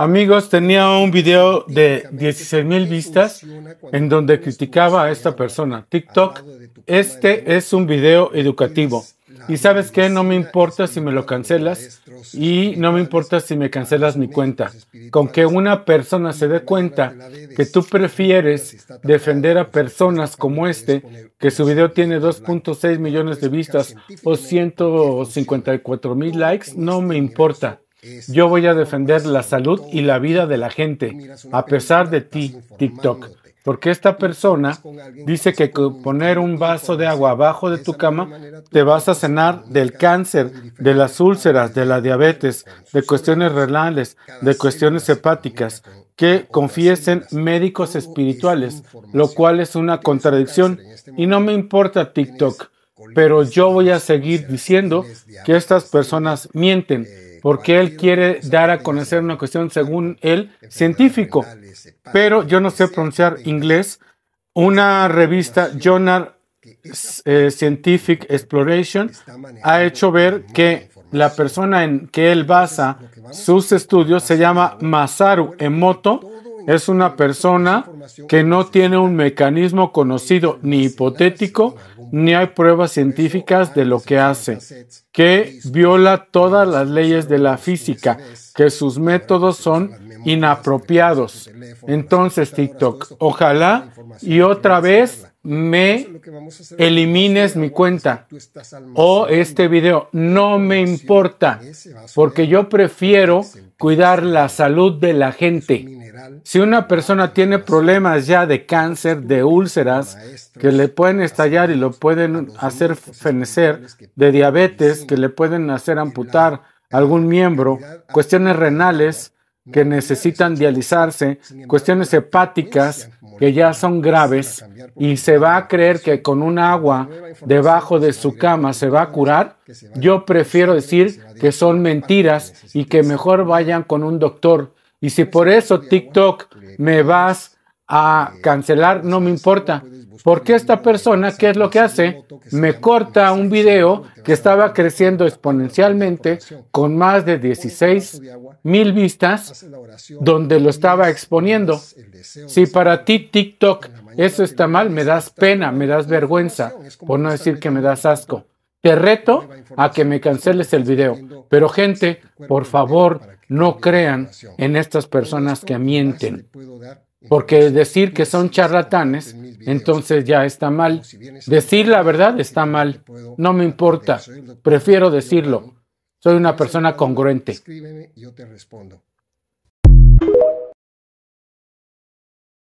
Amigos, tenía un video de 16.000 vistas en donde criticaba a esta persona. TikTok, este es un video educativo. Y sabes qué, no me importa si me lo cancelas y no me importa si me cancelas mi cuenta. Con que una persona se dé cuenta que tú prefieres defender a personas como este, que su video tiene 2.6 millones de vistas o 154 mil likes, no me importa. Yo voy a defender la este, salud y la vida de la gente, a pesar de ti, TikTok. Porque esta persona dice que poner un vaso de agua abajo de tu cama te vas a cenar del cáncer, de las úlceras, de la diabetes, de cuestiones renales, de cuestiones hepáticas, que confiesen médicos espirituales, lo cual es una contradicción. Este y no me importa TikTok, pero yo voy a seguir diciendo que estas personas mienten eh, porque él quiere dar a conocer una cuestión según él científico. Pero yo no sé pronunciar inglés. Una revista, Journal eh, Scientific Exploration, ha hecho ver que la persona en que él basa sus estudios se llama Masaru Emoto es una persona que no tiene un mecanismo conocido ni hipotético, ni hay pruebas científicas de lo que hace, que viola todas las leyes de la física, que sus métodos son inapropiados. Entonces, TikTok, ojalá y otra vez me elimines mi cuenta o este video. No me importa, porque yo prefiero cuidar la salud de la gente. Si una persona tiene problemas ya de cáncer, de úlceras, que le pueden estallar y lo pueden hacer fenecer, de diabetes, que le pueden hacer amputar algún miembro, cuestiones renales, que necesitan dializarse, cuestiones hepáticas que ya son graves y se va a creer que con un agua debajo de su cama se va a curar, yo prefiero decir que son mentiras y que mejor vayan con un doctor. Y si por eso TikTok me vas a cancelar, no me importa. Porque esta persona, ¿qué es lo que hace? Me corta un video que estaba creciendo exponencialmente con más de 16 mil vistas donde lo estaba exponiendo. Si para ti TikTok eso está mal, me das pena, me das vergüenza, por no decir que me das asco. Te reto a que me canceles el video. Pero gente, por favor, no crean en estas personas que mienten. Porque decir que son charlatanes, entonces ya está mal. Decir la verdad está mal. No me importa. Prefiero decirlo. Soy una persona congruente. yo te respondo.